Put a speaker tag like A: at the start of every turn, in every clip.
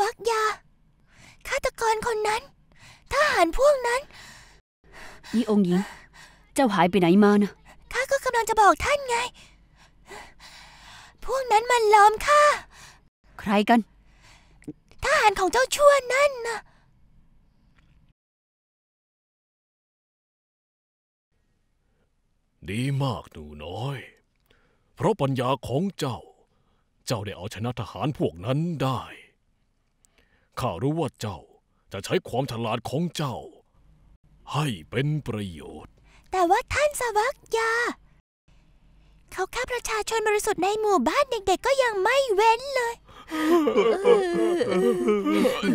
A: วักยาฆาตกรคนนั้นทหารพวกนั้นนี่องค์หญิงเจ้าหายไปไหนมานะข้าก็กำลังจะบอกท่านไง พวกนั้นมันล้อมข้าใครกัน
B: ทหารของเจ้าชั่วนั่นนะดีมากหนูน้อย
C: เพราะปัญญาของเจ้า เจ้าได้เอาชนะทหารพวกนั้นได้ข้ารู้ว่าเจ้าจะใช้ความฉลาดของเจ้า ให้เป็นประโยชน์
A: แต่ว่าท่านสวั์ยา เขาฆ่าประชาชนบริสุทธิ์ในหมู่บ้านเด็กๆก็ยังไม่เว้นเลย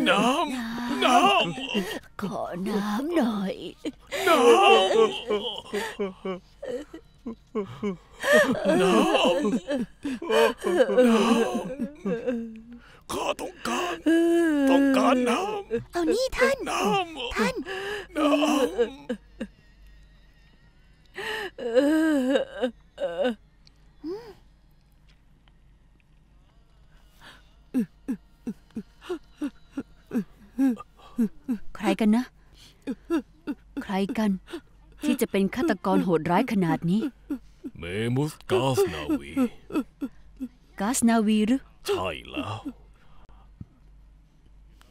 A: น้ำ น้ำ ขอน้ำหน่อย น้ำ น้ำน้ำกันนะใครกันที่จะเป็นฆาตกรโหดร้ายขนาดนี้
C: เมมุสกาสนาว
A: ี กาสนาวีหรือ
C: ใช่แล้ว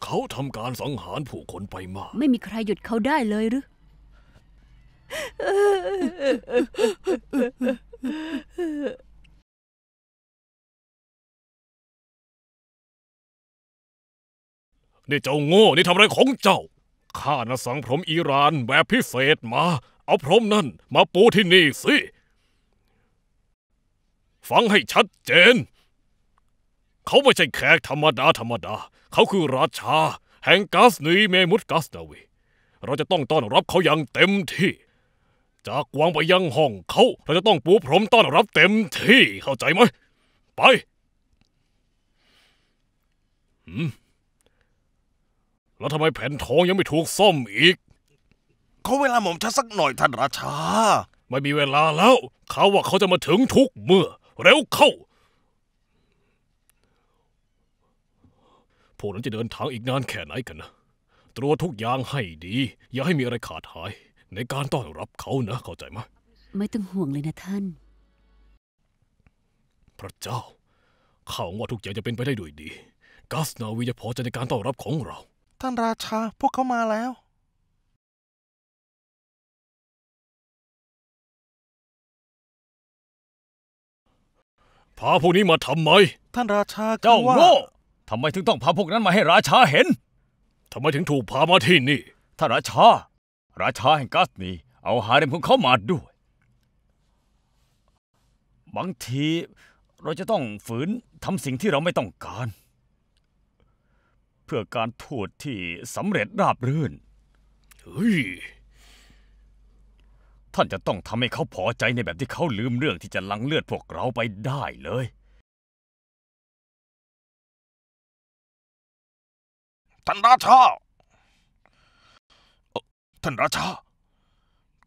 C: เขาทำการสังหารผู้คนไปมา
A: ก ไม่มีใครหยุดเขาได้เลย
B: หรือ นี่เจ้าโง่ นี่ทำอะไรของเจ้าข้านะสั่งพรมอิหร่า
C: นแบบพิเศษมา เอาพรมนั่น มาปูที่นี่สิฟังให้ชัดเจน เขาไม่ใช่แขกธรรมดาธรรมดาเขาคือราชา แห่งกาสนีเมมุตกาสนาวีเราจะต้องต้อนรับเขาอย่างเต็มที่ จากวังไปยังห้องเขา เราจะต้องปูพรม ต้อนรับเต็มที่ เข้าใจไหมไปอืมแล้วทำไมแผ่นทองยังไม่ถูกซ่อมอีก เขาเวลาหม่อมชันสักหน่อยท่านราชา ไม่มีเวลาแล้ว เขาว่าเขาจะมาถึงทุกเมื่อเร็วเข้าพวกนั้นจะเดินทางอีกนานแค่ไหนกันนะตรวจทุกอย่างให้ดี อย่าให้มีอะไรขาดหาย ในการต้อนรับเขานะ เข้าใจไหม
A: ไม่ต้องห่วงเลยนะท่าน
C: พระเจ้าข้าวว่าทุกอย่างจะเป็นไปได้ด้วยดีกาส
B: นาวีจะพอใจในการต้อนรับของเราท่านราชาพวกเขามาแล้ว พาพวกนี้มาทำไม ท่านราชาเจ้าโง่ทำไมถึง
C: ต้องพาพวกนั้นมาให้ราชาเห็นทำไมถึงถูกพามาที่นี่ ท่านราชา ราชาแห่งกาสนีเอาหาเรมของเขามาด้วย บางทีเราจะต้องฝืนทำสิ่งที่เราไม่ต้องการเพื่อการทูตที่สำเร็จราบรื่น เฮ้ย ท่านจะต้องทำให้เขาพอใจในแบบที่เขาลืมเรื่องที่จะลังเ
B: ลือดพวกเราไปได้เลย ท่านราชา ท่านร
D: าชา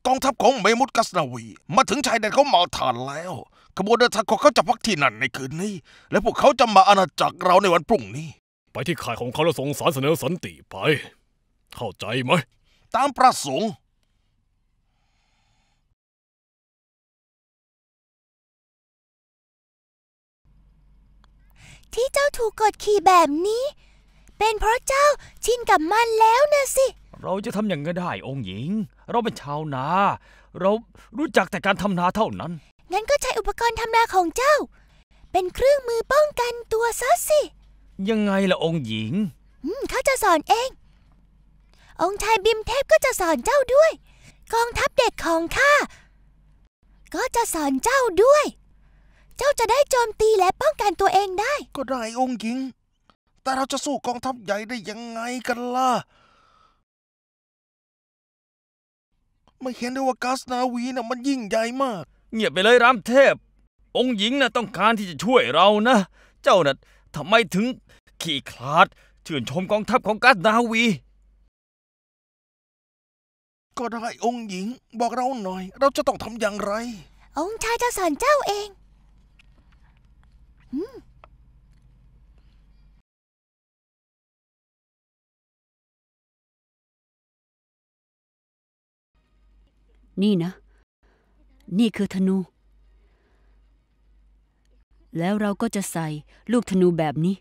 D: กองทัพของเมมุตกัสนาวี มาถึงชายแดนเขาเมาฐานแล้ว ขบวนเดินทางของเขาจะพักที่นั่นในคืนนี้ และพวกเขาจะมาอาณาจักรเราในวันพรุ่งนี้
B: ไปที่ข่ายของเขาแล้วส่งสารเสนอสันติไป เข้าใจไหม ตามประสงค์ ที่เจ้าถูกกดขี่แบบน
A: ี้ เป็นเพราะเจ้าชินกับมันแล้วนะสิ
C: เราจะทำอย่างไรได้องค์หญิง เราเป็นชาวนา เรารู้จักแต่การทำนาเท่านั้น
A: งั้นก็ใช้อุปกรณ์ทำนาของเจ้า เป็นเครื่องมือป้องกันตัวซะสิยังไงล่ะองค์หญิงเขาจะสอนเอง องค์ชายบิมเทพก็จะสอนเจ้าด้วย กองทัพเด็กของข้าก็จะสอนเจ้าด้วย
D: เจ้าจะได้โจมตีและป้องกันตัวเองได้ ก็ได้ องค์หญิง แต่เราจะสู้กองทัพใหญ่ได้ยังไงกันล่ะ ไม่เห็นได้ว่ากาสนาวีน่ะมันยิ่งใหญ่มาก เงียบไปเลยรามเทพ องค์หญิงน่ะต้องการที่จะช่วยเรานะ เจ้าน่ะทำไมถึงขี้ค
C: ลาดชื่นชมกองทัพของกาสนาวี
D: ก็ได้องค์หญิง บอกเราหน่อย เราจะต้องทำอย่างไร องค์ชายจะสอนเจ้าเอ
B: ง นี่นะ นี่คือธนู แล้วเราก็จะใส่ลูกธนูแบบนี้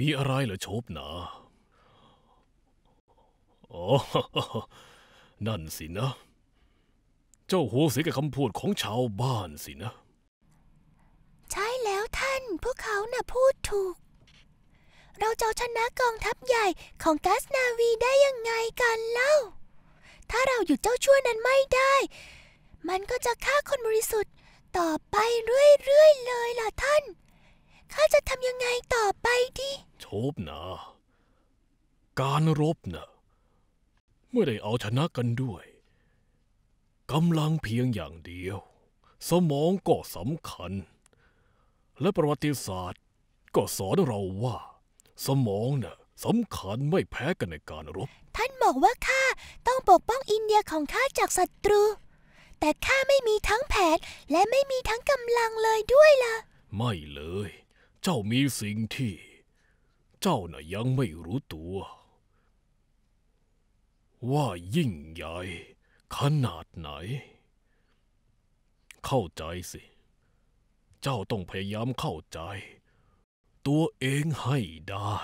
B: มีอะไรเหรอโชบนะอ๋อ
C: นั่นสินะ เจ้าหัวเสียกับคำพูดของชาวบ้านสินะ
A: ใช่แล้วท่าน พวกเขาน่ะพูดถูก เราจะชนะกองทัพใหญ่ของกัสนาวีได้ยังไงกันเล่า ถ้าเราหยุดเจ้าชั่วนั้นไม่ได้ มันก็จะฆ่าคนบริสุทธิ์ต่อไปเรื่อยๆเลยล่ะท่านข้าจะทำยังไงต่อไปดี
C: โชบนะ การรบนะไม่ได้เอาชนะกันด้วย กำลังเพียงอย่างเดียว สมองก็สำคัญ และประวัติศาสตร์ ก็สอนเราว่า สมองน่ะสำคัญไม่แพ้กันในการรบ
A: ท่านบอกว่าข้าต้องปกป้องอินเดียของข้าจากศัตรู แต่ข้าไม่มีทั้งแผนและไม่มีทั้งกำลังเลยด้วยล่ะ
C: ไม่เลยเจ้ามีสิ่งที่เจ้าน่ะยังไม่รู้ตัว ว่ายิ่งใหญ่ขนาดไหน เข้าใจสิ
B: เจ้าต้องพยายามเข้าใจ ตัวเองให้ได้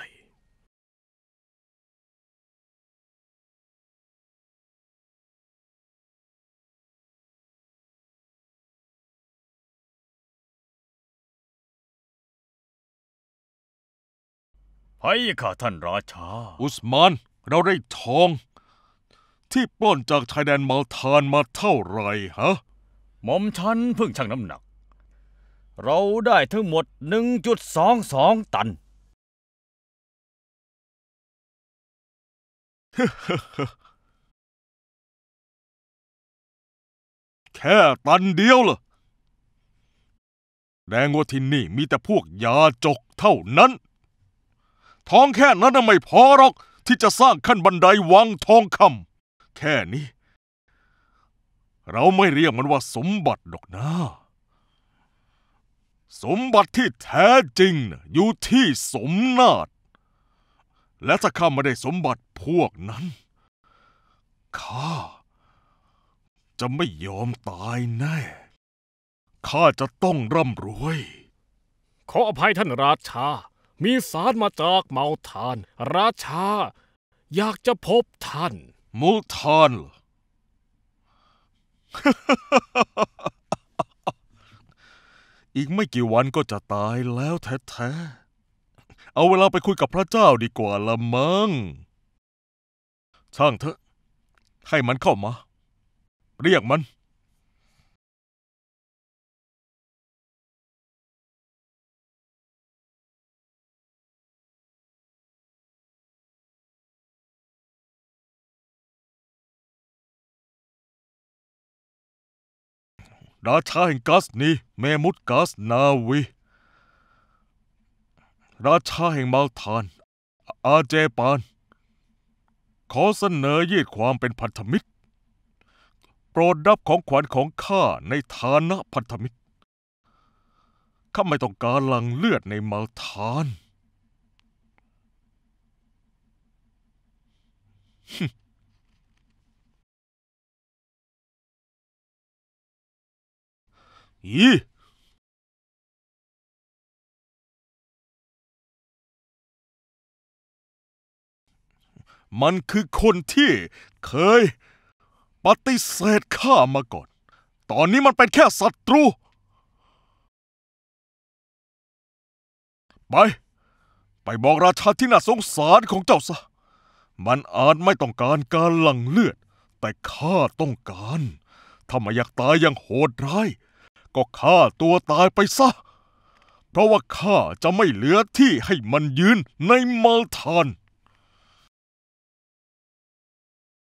B: พห้ขค่ะท่านราชา อุสมาน เราได้ทอง ที่ปล้นจาก
D: ชายแดนมาลทานมาเท่าไรฮะหม่อมฉันเพิ่งชั่งน้ำหนัก
B: เราได้ทั้งหมด 1.22 ตัน แค่ตันเดียวเหรอ
D: แรงว่าที่นี่มีแต่พวกยาจกเท่านั้นทองแค่นั้นไม่พอหรอกที่จะสร้างขั้นบันไดวังทองคำแค่นี้ เราไม่เรียกมันว่าสมบัติหรอกนะสมบัติที่แท้จริงอยู่ที่สมนาตและถ้าข้าไม่ได้สมบัติพวกนั้น ข้า จะไม่ยอมตายแน่ ข้าจะต้องร่ำรวย ขออภัยท่านราชามีสารมาจากเมา
C: ทาน ราชา อยากจะพบท่านมูลทานเหรอ
D: อีกไม่กี่วันก็จะตายแล้วแท้ๆ เอาเวลาไปคุยกับพระเจ้า
B: ดีกว่าละมัง้งช่างเถอะ ให้มันเข้ามา เรียกมันราชาแห่งกัสนีเมมุต
D: กัสนาวีราชาแห่งมาลทาน อาเจปานขอเสนอยืดความเป็นพันธมิตร โปรดรับของขวัญของข้าในฐานะพันธมิตรข้าไม่ต้องการลังเลือดในมาลทา
B: นอีมันคือคนที่เคย
D: ปฏิเสธข้ามาก่อน ตอนนี้มันเป็นแค่ศัตรู ไป ไปบอกราชาที่น่าสงสารของเจ้าซะ มันอาจไม่ต้องการการหลั่งเลือด แต่ข้าต้องการ ถ้ามาอยากตายอย่างโหดร้ายก็ฆ่าตัวตาย
B: ไปซะ เพราะว่าข้าจะไม่เหลือที่ให้มันยืนในมัลทาน